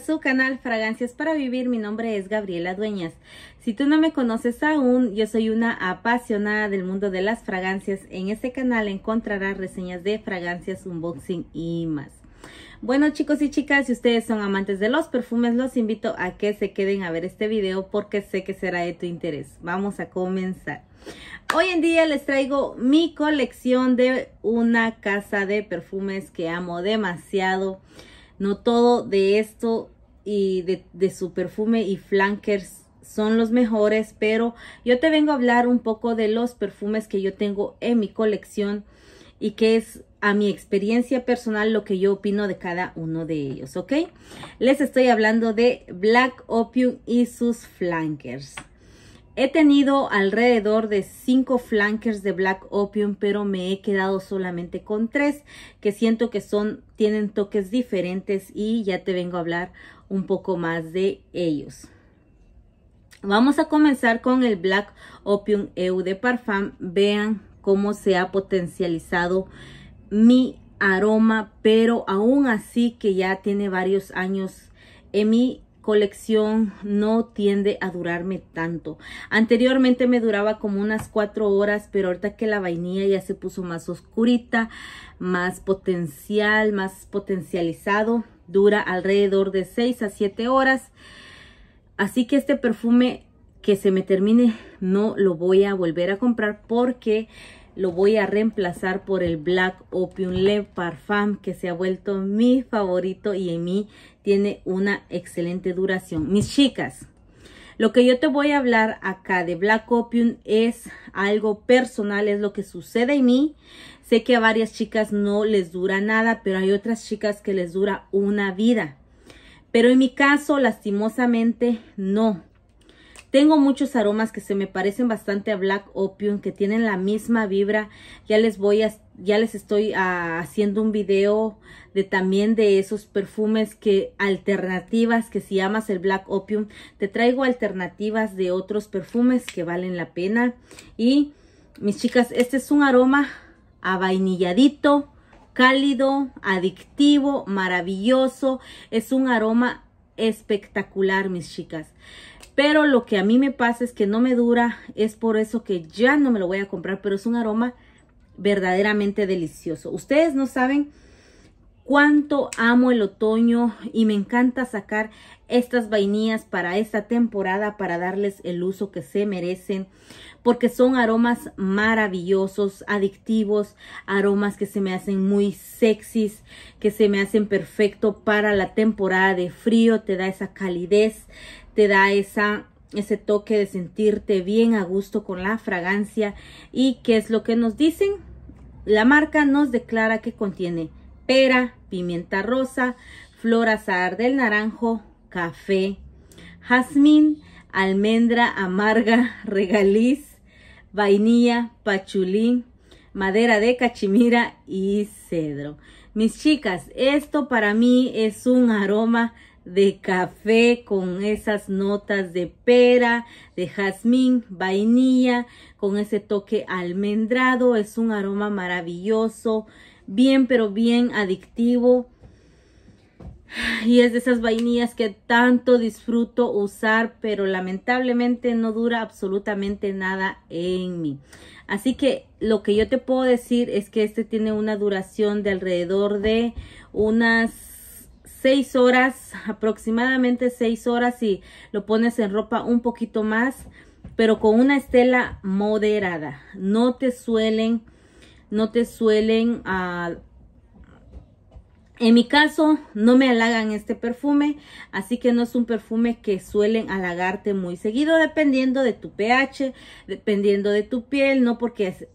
su canal Fragancias para Vivir. Mi nombre es Gabriela Dueñas. Si tú no me conoces aún, yo soy una apasionada del mundo de las fragancias. En este canal encontrarás reseñas de fragancias, unboxing y más. Bueno chicos y chicas, si ustedes son amantes de los perfumes, los invito a que se queden a ver este video porque sé que será de tu interés. Vamos a comenzar. Hoy en día les traigo mi colección de una casa de perfumes que amo demasiado. No todo de esto y de, su perfume y flankers son los mejores, pero yo te vengo a hablar un poco de los perfumes que yo tengo en mi colección y que es a mi experiencia personal lo que yo opino de cada uno de ellos, ¿ok? Les estoy hablando de Black Opium y sus flankers. He tenido alrededor de cinco flankers de Black Opium, pero me he quedado solamente con tres, que siento que son, tienen toques diferentes y ya te vengo a hablar un poco más de ellos. Vamos a comenzar con el Black Opium EU de Parfum. Vean cómo se ha potencializado mi aroma, pero aún así que ya tiene varios años en mi colección no tiende a durarme tanto. Anteriormente me duraba como unas cuatro horas, pero ahorita que la vainilla ya se puso más oscurita, más potencial, más potencializado, dura alrededor de 6 a 7 horas. Así que este perfume que se me termine no lo voy a volver a comprar porque lo voy a reemplazar por el Black Opium Le Parfum que se ha vuelto mi favorito y en mi tiene una excelente duración. Mis chicas, lo que yo te voy a hablar acá de Black Opium es algo personal, es lo que sucede en mí. Sé que a varias chicas no les dura nada, pero hay otras chicas que les dura una vida. Pero en mi caso, lastimosamente, no. Tengo muchos aromas que se me parecen bastante a Black Opium, que tienen la misma vibra. Ya les voy a, ya les estoy ah, haciendo un video de también de esos perfumes que alternativas, que si amas el Black Opium, te traigo alternativas de otros perfumes que valen la pena. Y mis chicas, este es un aroma a vainilladito, cálido, adictivo, maravilloso. Es un aroma espectacular, mis chicas. Pero lo que a mí me pasa es que no me dura, es por eso que ya no me lo voy a comprar, pero es un aroma verdaderamente delicioso. Ustedes no saben cuánto amo el otoño y me encanta sacar estas vainillas para esta temporada para darles el uso que se merecen porque son aromas maravillosos, adictivos, aromas que se me hacen muy sexys, que se me hacen perfecto para la temporada de frío, te da esa calidez, te da esa ese toque de sentirte bien a gusto con la fragancia y qué es lo que nos dicen la marca nos declara que contiene pera pimienta rosa flor azahar del naranjo café jazmín almendra amarga regaliz vainilla pachulín madera de cachimira y cedro mis chicas esto para mí es un aroma de café con esas notas de pera, de jazmín, vainilla, con ese toque almendrado. Es un aroma maravilloso, bien pero bien adictivo. Y es de esas vainillas que tanto disfruto usar, pero lamentablemente no dura absolutamente nada en mí. Así que lo que yo te puedo decir es que este tiene una duración de alrededor de unas 6 horas, aproximadamente 6 horas y lo pones en ropa un poquito más, pero con una estela moderada. No te suelen, no te suelen, ah, en mi caso no me halagan este perfume, así que no es un perfume que suelen halagarte muy seguido, dependiendo de tu pH, dependiendo de tu piel, no porque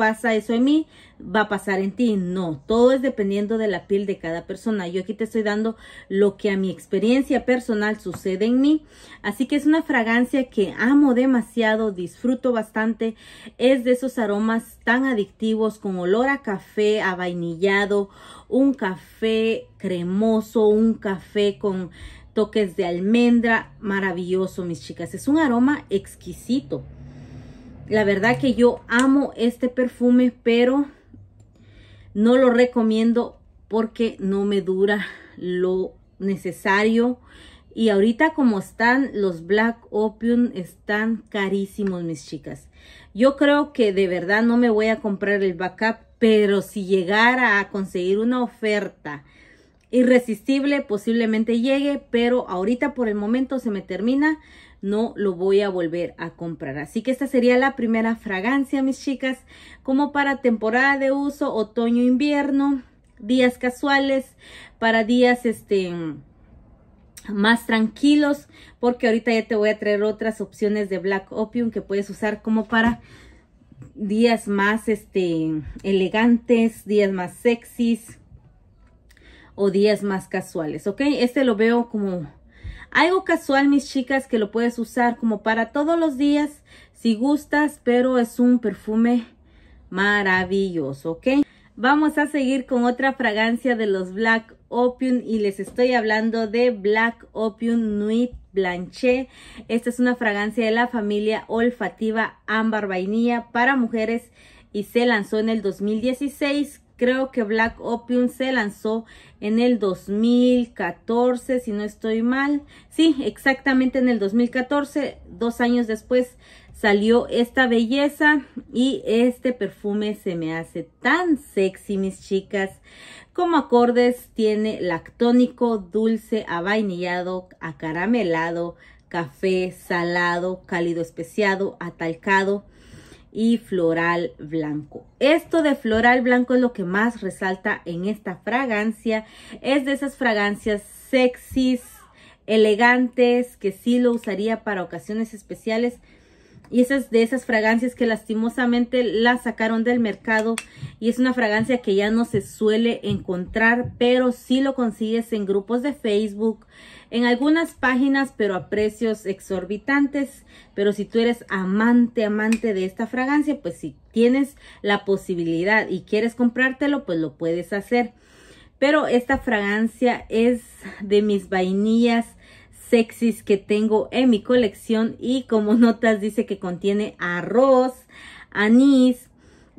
pasa eso en mí, va a pasar en ti. No, todo es dependiendo de la piel de cada persona. Yo aquí te estoy dando lo que a mi experiencia personal sucede en mí. Así que es una fragancia que amo demasiado, disfruto bastante. Es de esos aromas tan adictivos con olor a café, a vainillado, un café cremoso, un café con toques de almendra. Maravilloso, mis chicas. Es un aroma exquisito. La verdad que yo amo este perfume, pero no lo recomiendo porque no me dura lo necesario. Y ahorita como están los Black Opium, están carísimos mis chicas. Yo creo que de verdad no me voy a comprar el backup, pero si llegara a conseguir una oferta Irresistible posiblemente llegue, pero ahorita por el momento se me termina, no lo voy a volver a comprar. Así que esta sería la primera fragancia, mis chicas, como para temporada de uso, otoño, invierno, días casuales, para días este más tranquilos, porque ahorita ya te voy a traer otras opciones de Black Opium que puedes usar como para días más este elegantes, días más sexys, o días más casuales, ¿ok? Este lo veo como algo casual, mis chicas, que lo puedes usar como para todos los días si gustas, pero es un perfume maravilloso, ¿ok? Vamos a seguir con otra fragancia de los Black Opium y les estoy hablando de Black Opium Nuit Blanche. Esta es una fragancia de la familia olfativa ámbar vainilla para mujeres y se lanzó en el 2016 Creo que Black Opium se lanzó en el 2014, si no estoy mal. Sí, exactamente en el 2014, dos años después salió esta belleza y este perfume se me hace tan sexy, mis chicas. Como acordes tiene lactónico, dulce, avainillado, acaramelado, café, salado, cálido especiado, atalcado, y floral blanco. Esto de floral blanco es lo que más resalta en esta fragancia. Es de esas fragancias sexys, elegantes, que sí lo usaría para ocasiones especiales. Y esas de esas fragancias que lastimosamente la sacaron del mercado. Y es una fragancia que ya no se suele encontrar, pero si lo consigues en grupos de Facebook, en algunas páginas, pero a precios exorbitantes. Pero si tú eres amante, amante de esta fragancia, pues si tienes la posibilidad y quieres comprártelo, pues lo puedes hacer. Pero esta fragancia es de mis vainillas sexys que tengo en mi colección y como notas dice que contiene arroz, anís,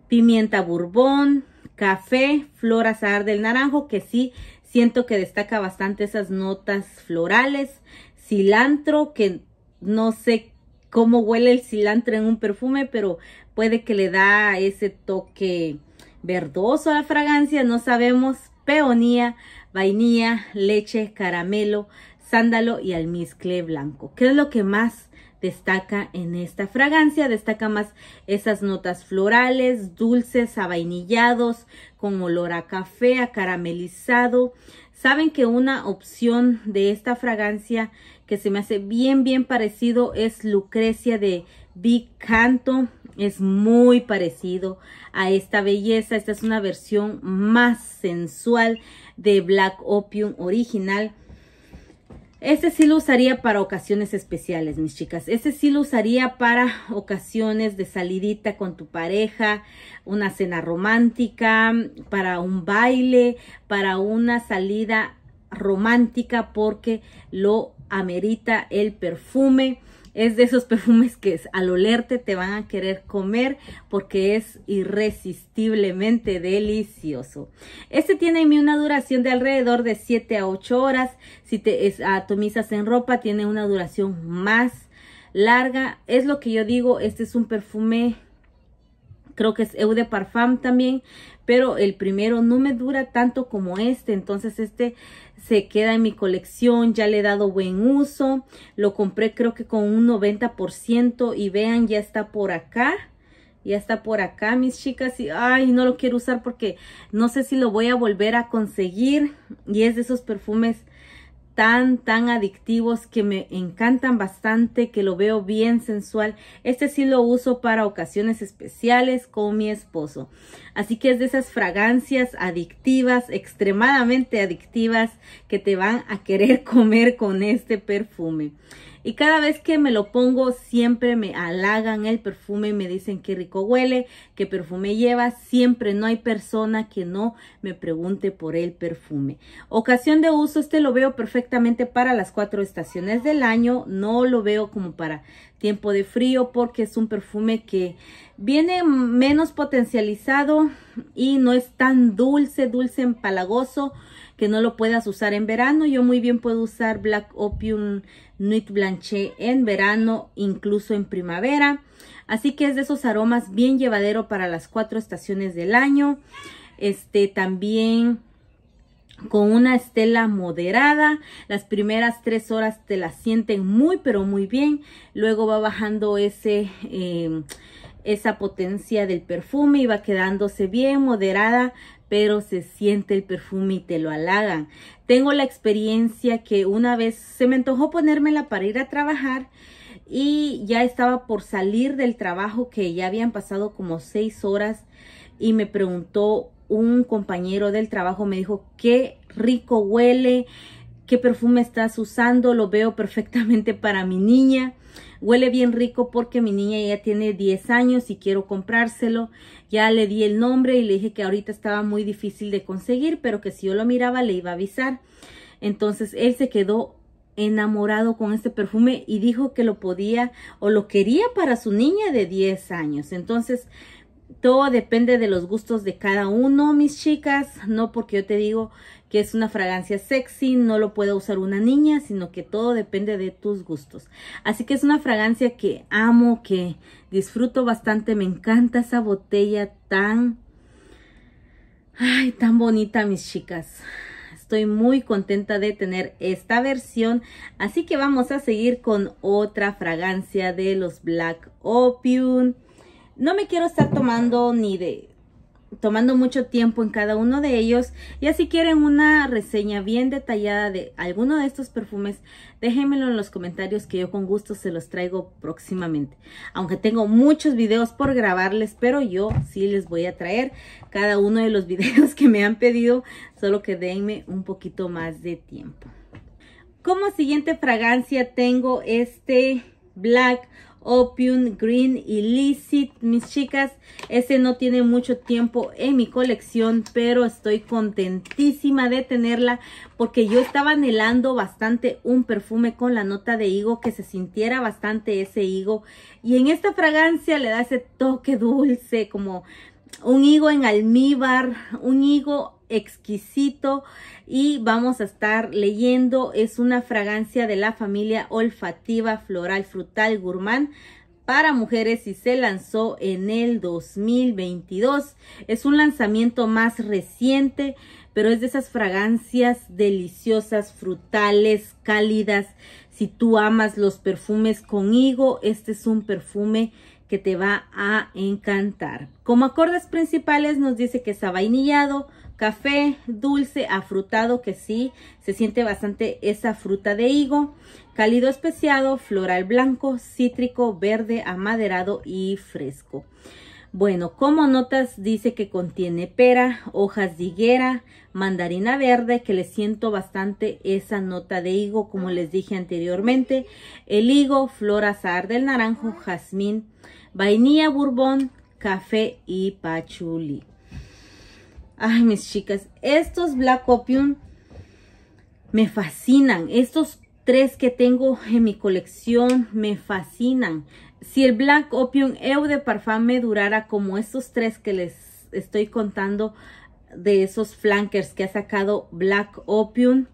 pimienta bourbon, café, flor azahar del naranjo, que sí Siento que destaca bastante esas notas florales, cilantro, que no sé cómo huele el cilantro en un perfume, pero puede que le da ese toque verdoso a la fragancia, no sabemos, peonía, vainilla, leche, caramelo, sándalo y almizcle blanco. ¿Qué es lo que más destaca en esta fragancia, destaca más esas notas florales, dulces, avainillados, con olor a café, a caramelizado. Saben que una opción de esta fragancia que se me hace bien, bien parecido es Lucrecia de Big Canto. Es muy parecido a esta belleza. Esta es una versión más sensual de Black Opium original este sí lo usaría para ocasiones especiales, mis chicas. Este sí lo usaría para ocasiones de salidita con tu pareja, una cena romántica, para un baile, para una salida romántica porque lo amerita el perfume. Es de esos perfumes que al olerte te van a querer comer porque es irresistiblemente delicioso. Este tiene en mí una duración de alrededor de 7 a 8 horas. Si te atomizas en ropa tiene una duración más larga. Es lo que yo digo, este es un perfume creo que es Eau de Parfum también, pero el primero no me dura tanto como este, entonces este se queda en mi colección, ya le he dado buen uso, lo compré creo que con un 90% y vean, ya está por acá. Ya está por acá, mis chicas. Y, ay, no lo quiero usar porque no sé si lo voy a volver a conseguir. Y es de esos perfumes tan, tan adictivos que me encantan bastante, que lo veo bien sensual. Este sí lo uso para ocasiones especiales con mi esposo. Así que es de esas fragancias adictivas, extremadamente adictivas, que te van a querer comer con este perfume y cada vez que me lo pongo siempre me halagan el perfume, me dicen qué rico huele, qué perfume lleva, siempre no hay persona que no me pregunte por el perfume. Ocasión de uso, este lo veo perfectamente para las cuatro estaciones del año, no lo veo como para tiempo de frío porque es un perfume que viene menos potencializado y no es tan dulce, dulce empalagoso que no lo puedas usar en verano. Yo muy bien puedo usar Black Opium Nuit Blanche en verano, incluso en primavera. Así que es de esos aromas bien llevadero para las cuatro estaciones del año. Este también con una estela moderada. Las primeras tres horas te la sienten muy, pero muy bien. Luego va bajando ese... Eh, esa potencia del perfume iba quedándose bien moderada, pero se siente el perfume y te lo halagan. Tengo la experiencia que una vez se me antojó ponérmela para ir a trabajar y ya estaba por salir del trabajo que ya habían pasado como seis horas y me preguntó un compañero del trabajo, me dijo, qué rico huele, qué perfume estás usando, lo veo perfectamente para mi niña. Huele bien rico porque mi niña ya tiene 10 años y quiero comprárselo. Ya le di el nombre y le dije que ahorita estaba muy difícil de conseguir, pero que si yo lo miraba le iba a avisar. Entonces él se quedó enamorado con este perfume y dijo que lo podía o lo quería para su niña de 10 años. Entonces, todo depende de los gustos de cada uno, mis chicas. No porque yo te digo que es una fragancia sexy, no lo puede usar una niña, sino que todo depende de tus gustos. Así que es una fragancia que amo, que disfruto bastante, me encanta esa botella tan... Ay, tan bonita, mis chicas. Estoy muy contenta de tener esta versión, así que vamos a seguir con otra fragancia de los Black Opium. No me quiero estar tomando ni de tomando mucho tiempo en cada uno de ellos. Y así quieren una reseña bien detallada de alguno de estos perfumes, déjenmelo en los comentarios que yo con gusto se los traigo próximamente. Aunque tengo muchos videos por grabarles, pero yo sí les voy a traer cada uno de los videos que me han pedido, solo que denme un poquito más de tiempo. Como siguiente fragancia tengo este Black Opium Green Illicit, Mis chicas, ese no tiene mucho tiempo en mi colección, pero estoy contentísima de tenerla porque yo estaba anhelando bastante un perfume con la nota de higo que se sintiera bastante ese higo. Y en esta fragancia le da ese toque dulce, como un higo en almíbar, un higo exquisito y vamos a estar leyendo. Es una fragancia de la familia olfativa floral frutal gourmand para mujeres y se lanzó en el 2022. Es un lanzamiento más reciente, pero es de esas fragancias deliciosas, frutales, cálidas. Si tú amas los perfumes con higo, este es un perfume que te va a encantar. Como acordes principales nos dice que es avainillado, café dulce, afrutado, que sí se siente bastante esa fruta de higo, cálido especiado, floral blanco, cítrico, verde, amaderado y fresco. Bueno, como notas dice que contiene pera, hojas de higuera, mandarina verde, que le siento bastante esa nota de higo, como les dije anteriormente, el higo, flor azahar del naranjo, jazmín, vainilla, bourbon, café y pachulí. Ay, mis chicas, estos Black Opium me fascinan. Estos tres que tengo en mi colección me fascinan. Si el Black Opium Eau de Parfum me durara como estos tres que les estoy contando de esos flankers que ha sacado Black Opium,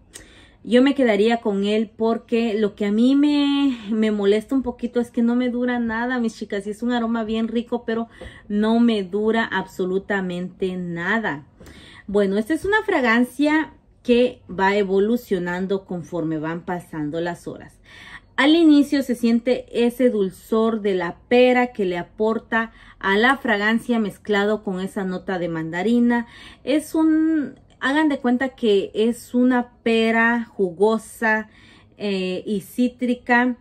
yo me quedaría con él porque lo que a mí me, me, molesta un poquito es que no me dura nada, mis chicas. Y es un aroma bien rico, pero no me dura absolutamente nada. Bueno, esta es una fragancia que va evolucionando conforme van pasando las horas. Al inicio se siente ese dulzor de la pera que le aporta a la fragancia mezclado con esa nota de mandarina. Es un, hagan de cuenta que es una pera jugosa eh, y cítrica.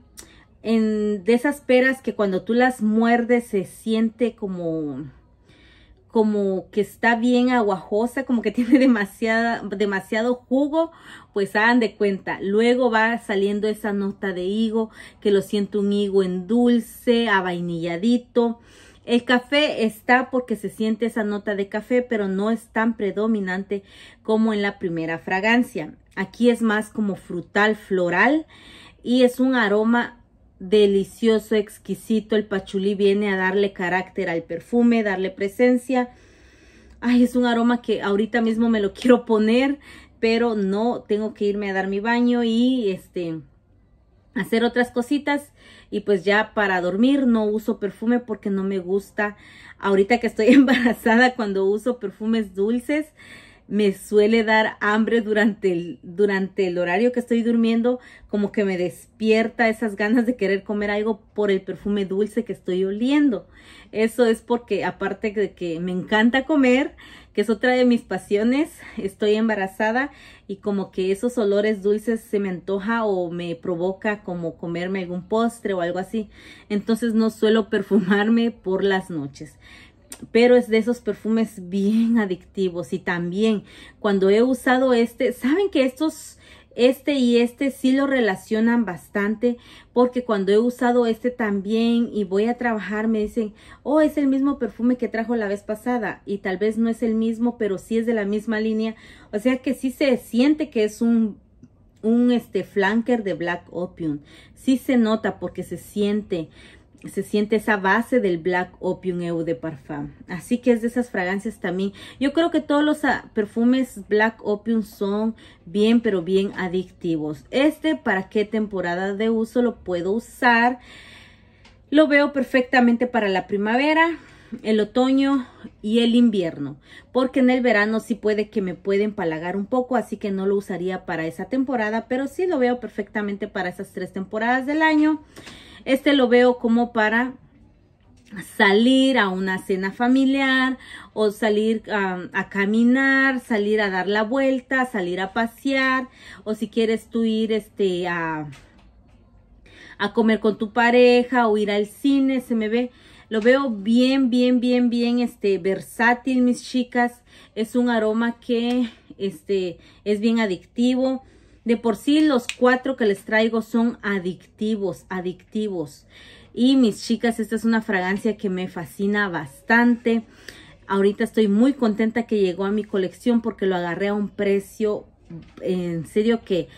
En, de esas peras que cuando tú las muerdes se siente como como que está bien aguajosa, como que tiene demasiada, demasiado jugo, pues hagan de cuenta. Luego va saliendo esa nota de higo, que lo siento un higo en dulce, avainilladito. El café está porque se siente esa nota de café, pero no es tan predominante como en la primera fragancia. Aquí es más como frutal, floral y es un aroma delicioso, exquisito. El pachulí viene a darle carácter al perfume, darle presencia. Ay, es un aroma que ahorita mismo me lo quiero poner, pero no, tengo que irme a dar mi baño y este hacer otras cositas y pues ya para dormir no uso perfume porque no me gusta. Ahorita que estoy embarazada cuando uso perfumes dulces, me suele dar hambre durante el, durante el horario que estoy durmiendo, como que me despierta esas ganas de querer comer algo por el perfume dulce que estoy oliendo. Eso es porque aparte de que me encanta comer, que es otra de mis pasiones, estoy embarazada y como que esos olores dulces se me antoja o me provoca como comerme algún postre o algo así. Entonces no suelo perfumarme por las noches pero es de esos perfumes bien adictivos y también cuando he usado este, saben que estos este y este sí lo relacionan bastante porque cuando he usado este también y voy a trabajar me dicen, oh, es el mismo perfume que trajo la vez pasada y tal vez no es el mismo, pero sí es de la misma línea. O sea que sí se siente que es un, un este flanker de Black Opium. Sí se nota porque se siente se siente esa base del Black Opium Eau de Parfum. Así que es de esas fragancias también. Yo creo que todos los ah, perfumes Black Opium son bien, pero bien adictivos. Este, ¿para qué temporada de uso lo puedo usar? Lo veo perfectamente para la primavera, el otoño y el invierno. Porque en el verano sí puede que me pueda empalagar un poco, así que no lo usaría para esa temporada. Pero sí lo veo perfectamente para esas tres temporadas del año. Este lo veo como para salir a una cena familiar o salir a caminar, salir a dar la vuelta, salir a pasear o si quieres tú ir este a, a comer con tu pareja o ir al cine, se me ve lo veo bien, bien, bien, bien este versátil, mis chicas. Es un aroma que este es bien adictivo. De por sí los cuatro que les traigo son adictivos, adictivos. Y mis chicas, esta es una fragancia que me fascina bastante. Ahorita estoy muy contenta que llegó a mi colección porque lo agarré a un precio en serio que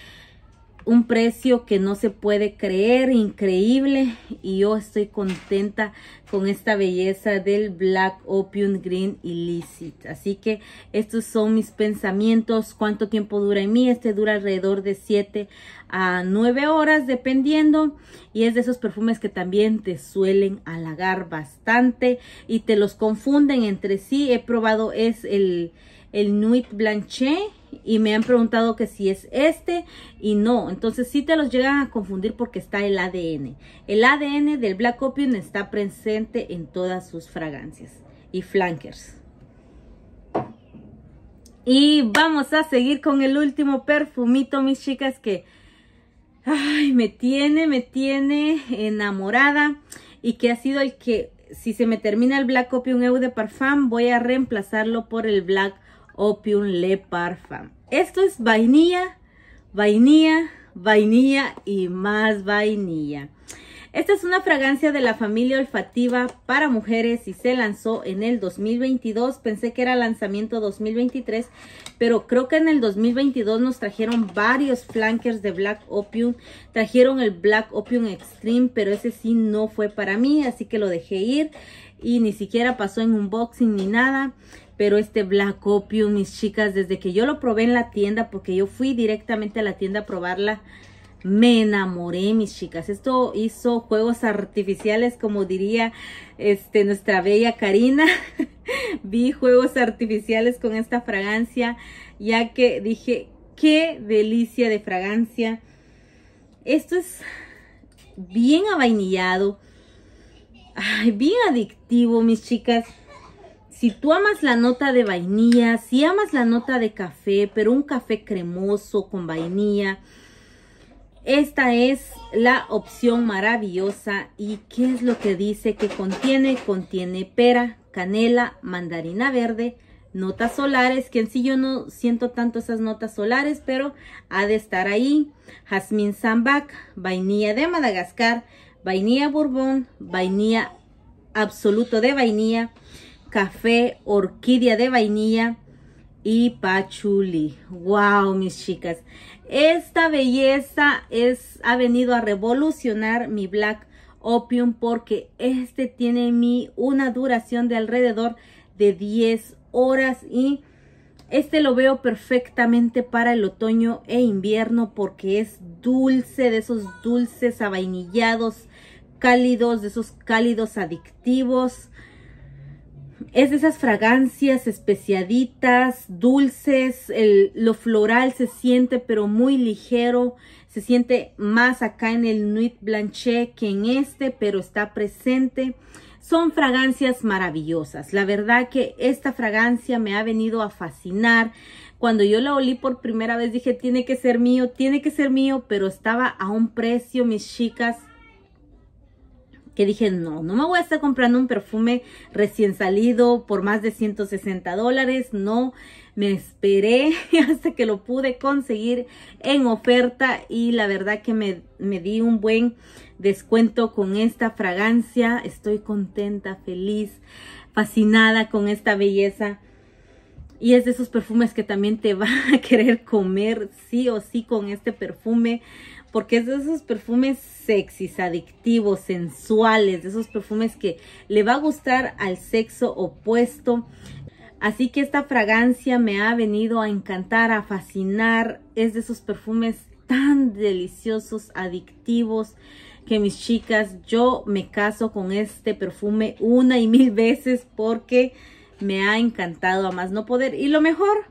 un precio que no se puede creer, increíble. Y yo estoy contenta con esta belleza del Black Opium Green Illicit. Así que estos son mis pensamientos. ¿Cuánto tiempo dura en mí? Este dura alrededor de 7 a 9 horas, dependiendo. Y es de esos perfumes que también te suelen halagar bastante y te los confunden entre sí. He probado es el, el Nuit Blanchet y me han preguntado que si es este y no. Entonces sí te los llegan a confundir porque está el ADN. El ADN del Black Opium está presente en todas sus fragancias y flankers. Y vamos a seguir con el último perfumito, mis chicas, que ay, me tiene, me tiene enamorada y que ha sido el que si se me termina el Black Opium Eau de Parfum, voy a reemplazarlo por el Black Opium le parfum Esto es vainilla, vainilla, vainilla y más vainilla. Esta es una fragancia de la familia olfativa para mujeres y se lanzó en el 2022. Pensé que era lanzamiento 2023, pero creo que en el 2022 nos trajeron varios flankers de Black Opium. Trajeron el Black Opium Extreme, pero ese sí no fue para mí, así que lo dejé ir y ni siquiera pasó en unboxing ni nada pero este Black Opium, mis chicas, desde que yo lo probé en la tienda, porque yo fui directamente a la tienda a probarla, me enamoré, mis chicas. Esto hizo juegos artificiales, como diría este, nuestra bella Karina. Vi juegos artificiales con esta fragancia, ya que dije, qué delicia de fragancia. Esto es bien avainillado, Ay, bien adictivo, mis chicas. Si tú amas la nota de vainilla, si amas la nota de café, pero un café cremoso con vainilla, esta es la opción maravillosa. ¿Y qué es lo que dice que contiene? Contiene pera, canela, mandarina verde, notas solares, que en sí yo no siento tanto esas notas solares, pero ha de estar ahí. Jazmín sambac, vainilla de Madagascar, vainilla bourbon, vainilla absoluto de vainilla café, orquídea de vainilla y pachuli. ¡Wow, mis chicas! Esta belleza es, ha venido a revolucionar mi Black Opium porque este tiene mi una duración de alrededor de 10 horas y este lo veo perfectamente para el otoño e invierno porque es dulce, de esos dulces avainillados cálidos, de esos cálidos adictivos es de esas fragancias especiaditas, dulces, lo floral se siente pero muy ligero, se siente más acá en el Nuit Blanche que en este, pero está presente. Son fragancias maravillosas, la verdad que esta fragancia me ha venido a fascinar. Cuando yo la olí por primera vez dije, tiene que ser mío, tiene que ser mío, pero estaba a un precio, mis chicas, que dije, no, no me voy a estar comprando un perfume recién salido por más de 160 dólares, no, me esperé hasta que lo pude conseguir en oferta y la verdad que me, di un buen descuento con esta fragancia, estoy contenta, feliz, fascinada con esta belleza. Y es de esos perfumes que también te va a querer comer sí o sí con este perfume porque es de esos perfumes sexys, adictivos, sensuales, de esos perfumes que le va a gustar al sexo opuesto. Así que esta fragancia me ha venido a encantar, a fascinar. Es de esos perfumes tan deliciosos, adictivos, que mis chicas, yo me caso con este perfume una y mil veces porque me ha encantado a más no poder. Y lo mejor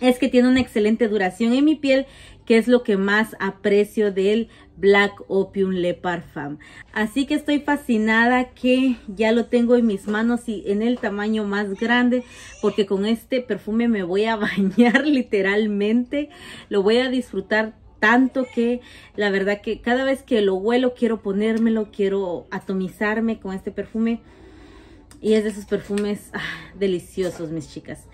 es que tiene una excelente duración en mi piel que es lo que más aprecio del Black Opium Le Parfum. Así que estoy fascinada que ya lo tengo en mis manos y en el tamaño más grande porque con este perfume me voy a bañar literalmente. Lo voy a disfrutar tanto que la verdad que cada vez que lo huelo quiero ponérmelo, quiero atomizarme con este perfume. Y es de esos perfumes ah, deliciosos, mis chicas.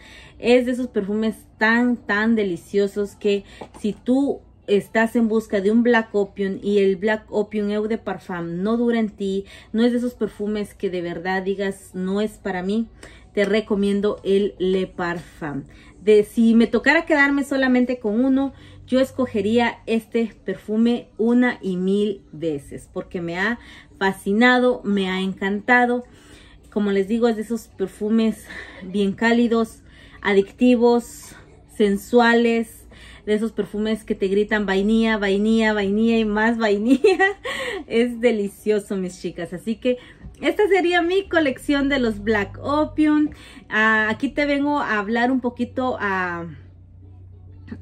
Es de esos perfumes tan, tan deliciosos que si tú estás en busca de un Black Opium y el Black Opium Eau de Parfum no dura en ti, no es de esos perfumes que de verdad digas no es para mí, te recomiendo el Le Parfum. De si me tocara quedarme solamente con uno, yo escogería este perfume una y mil veces porque me ha fascinado, me ha encantado. Como les digo, es de esos perfumes bien cálidos, adictivos, sensuales, de esos perfumes que te gritan vainilla, vainilla, vainilla y más vainilla. Es delicioso, mis chicas. Así que esta sería mi colección de los Black Opium. Ah, aquí te vengo a hablar un poquito a... Ah,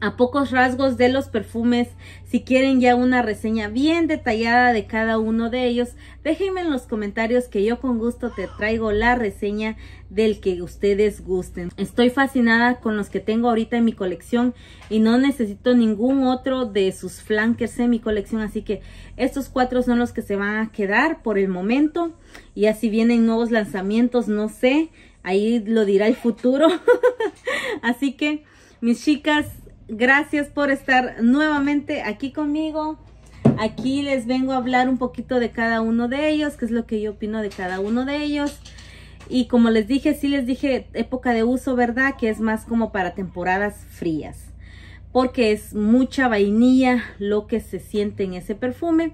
a pocos rasgos de los perfumes. Si quieren ya una reseña bien detallada de cada uno de ellos, déjenme en los comentarios que yo con gusto te traigo la reseña del que ustedes gusten. Estoy fascinada con los que tengo ahorita en mi colección y no necesito ningún otro de sus flankers en mi colección, así que estos cuatro son los que se van a quedar por el momento. Y así vienen nuevos lanzamientos, no sé, ahí lo dirá el futuro. así que mis chicas, gracias por estar nuevamente aquí conmigo. Aquí les vengo a hablar un poquito de cada uno de ellos, qué es lo que yo opino de cada uno de ellos. Y como les dije, sí les dije época de uso, ¿verdad? Que es más como para temporadas frías. Porque es mucha vainilla lo que se siente en ese perfume.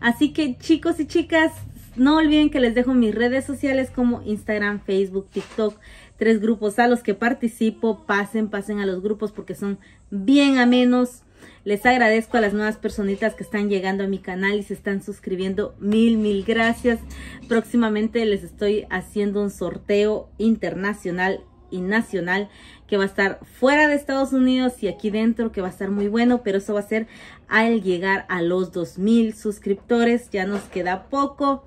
Así que chicos y chicas, no olviden que les dejo mis redes sociales como Instagram, Facebook, TikTok, tres grupos a los que participo. Pasen, pasen a los grupos porque son bien amenos. Les agradezco a las nuevas personitas que están llegando a mi canal y se están suscribiendo. Mil, mil gracias. Próximamente les estoy haciendo un sorteo internacional y nacional que va a estar fuera de Estados Unidos y aquí dentro, que va a estar muy bueno, pero eso va a ser al llegar a los 2000 suscriptores. Ya nos queda poco.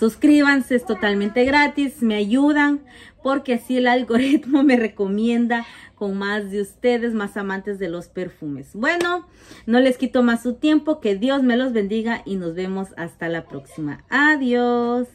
Suscríbanse, es totalmente gratis, me ayudan porque así el algoritmo me recomienda con más de ustedes, más amantes de los perfumes. Bueno, no les quito más su tiempo, que Dios me los bendiga y nos vemos hasta la próxima. Adiós.